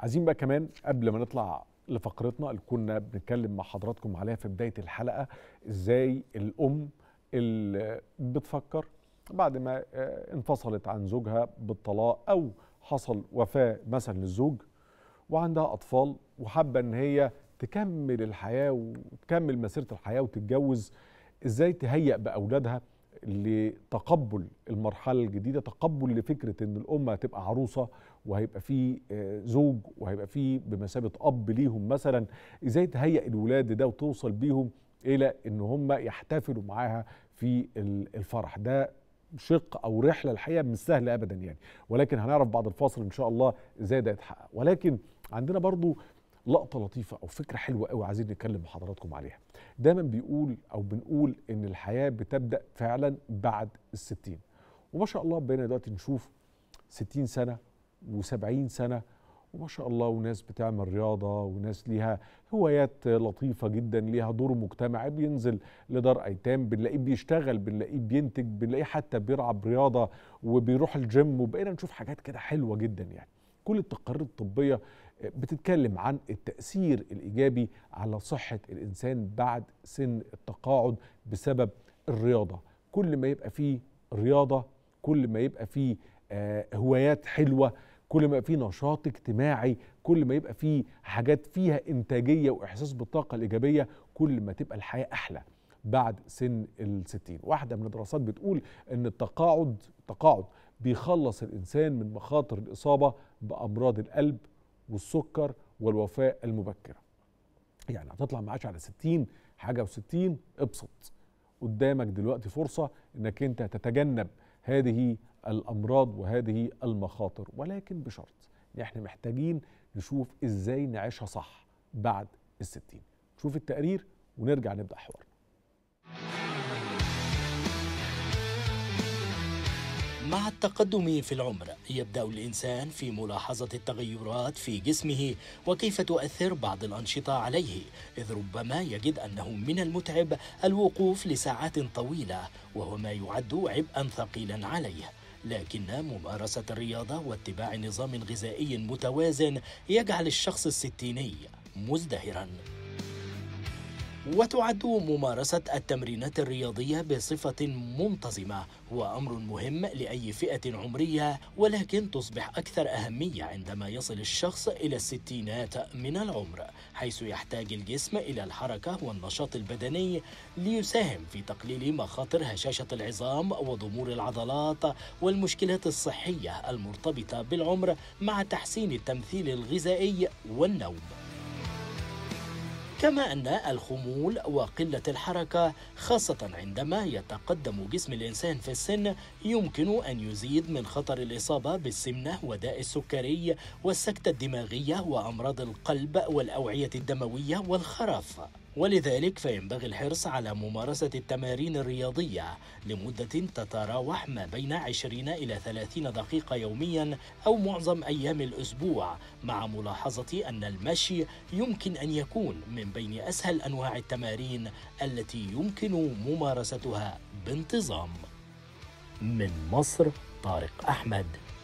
عايزين بقى كمان قبل ما نطلع لفقرتنا اللي كنا بنتكلم مع حضراتكم عليها في بدايه الحلقه ازاي الام اللي بتفكر بعد ما آه، انفصلت عن زوجها بالطلاق او حصل وفاه مثلا للزوج وعندها اطفال وحابه ان هي تكمل الحياه وتكمل مسيره الحياه وتتجوز ازاي تهيئ باولادها لتقبل المرحله الجديده تقبل لفكره ان الامه هتبقى عروسه وهيبقى في آه، زوج وهيبقى في بمثابه اب ليهم مثلا ازاي تهيئ الولاد ده وتوصل بيهم الى ان هم يحتفلوا معاها في الفرح ده شق او رحله الحقيقه مش سهله ابدا يعني ولكن هنعرف بعد الفاصل ان شاء الله ازاي ده يتحقق ولكن عندنا برضو لقطه لطيفه او فكره حلوه قوي عايزين نتكلم مع حضراتكم عليها دايما بيقول او بنقول ان الحياه بتبدا فعلا بعد الستين وما شاء الله بقينا دلوقتي نشوف 60 سنه و70 سنه وما شاء الله وناس بتعمل رياضة وناس ليها هوايات لطيفة جدا ليها دور مجتمعي بينزل لدار أيتام بنلاقيه بيشتغل بنلاقيه بينتج بنلاقيه حتى بيلعب رياضة وبيروح الجيم وبقينا نشوف حاجات كده حلوة جدا يعني كل التقارير الطبية بتتكلم عن التأثير الإيجابي على صحة الإنسان بعد سن التقاعد بسبب الرياضة كل ما يبقى فيه رياضة كل ما يبقى فيه آه، هوايات حلوة كل ما يبقى فيه نشاط اجتماعي كل ما يبقى فيه حاجات فيها إنتاجية وإحساس بالطاقة الإيجابية كل ما تبقى الحياة أحلى بعد سن الستين واحدة من الدراسات بتقول أن التقاعد التقاعد بيخلص الإنسان من مخاطر الإصابة بأمراض القلب والسكر والوفاة المبكرة يعني هتطلع معاش على 60 حاجة و60 ابسط قدامك دلوقتي فرصة انك انت تتجنب هذه الامراض وهذه المخاطر ولكن بشرط احنا محتاجين نشوف ازاي نعيشها صح بعد الستين نشوف التقرير ونرجع نبدأ حوار مع التقدم في العمر يبدأ الإنسان في ملاحظة التغيرات في جسمه وكيف تؤثر بعض الأنشطة عليه إذ ربما يجد أنه من المتعب الوقوف لساعات طويلة وهو ما يعد عبئا ثقيلا عليه لكن ممارسة الرياضة واتباع نظام غذائي متوازن يجعل الشخص الستيني مزدهراً وتعد ممارسة التمرينات الرياضية بصفة منتظمة هو أمر مهم لأي فئة عمرية ولكن تصبح أكثر أهمية عندما يصل الشخص إلى الستينات من العمر حيث يحتاج الجسم إلى الحركة والنشاط البدني ليساهم في تقليل مخاطر هشاشة العظام وضمور العضلات والمشكلات الصحية المرتبطة بالعمر مع تحسين التمثيل الغذائي والنوم كما أن الخمول وقلة الحركة خاصة عندما يتقدم جسم الإنسان في السن يمكن أن يزيد من خطر الإصابة بالسمنة وداء السكري والسكتة الدماغية وأمراض القلب والأوعية الدموية والخرف ولذلك فينبغي الحرص على ممارسة التمارين الرياضية لمدة تتراوح ما بين 20 إلى 30 دقيقة يوميا أو معظم أيام الأسبوع مع ملاحظة أن المشي يمكن أن يكون من بين أسهل أنواع التمارين التي يمكن ممارستها بانتظام من مصر طارق أحمد